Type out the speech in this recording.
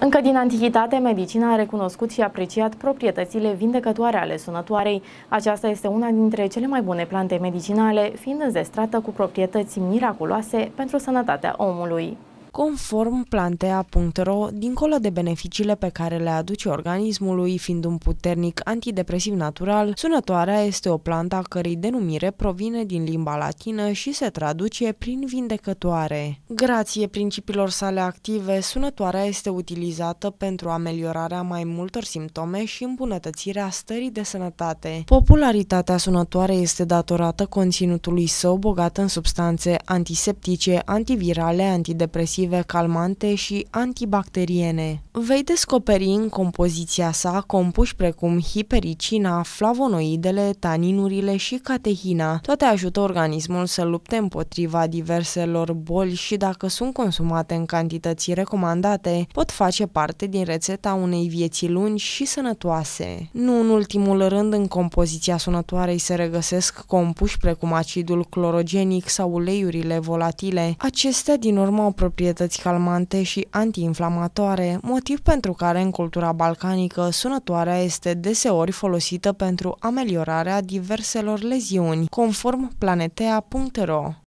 Încă din antichitate, medicina a recunoscut și apreciat proprietățile vindecătoare ale sunătoarei. Aceasta este una dintre cele mai bune plante medicinale, fiind înzestrată cu proprietăți miraculoase pentru sănătatea omului. Conform plantea.ro, dincolo de beneficiile pe care le aduce organismului, fiind un puternic antidepresiv natural, sunătoarea este o plantă a cărei denumire provine din limba latină și se traduce prin vindecătoare. Grație principiilor sale active, sunătoarea este utilizată pentru ameliorarea mai multor simptome și îmbunătățirea stării de sănătate. Popularitatea sunătoare este datorată conținutului său bogat în substanțe antiseptice, antivirale, antidepresive, active calmante și antibacteriene. Vei descoperi în compoziția sa compuși precum hipericina, flavonoidele, taninurile și catehina. Toate ajută organismul să lupte împotriva diverselor boli și dacă sunt consumate în cantități recomandate, pot face parte din rețeta unei vieți lungi și sănătoase. Nu în ultimul rând, în compoziția sunătoarei se regăsesc compuși precum acidul clorogenic sau uleiurile volatile. Acestea din urmă au proprietăți proprietăți calmante și antiinflamatoare, motiv pentru care în cultura balcanică sunătoarea este deseori folosită pentru ameliorarea diverselor leziuni, conform planetea.ro.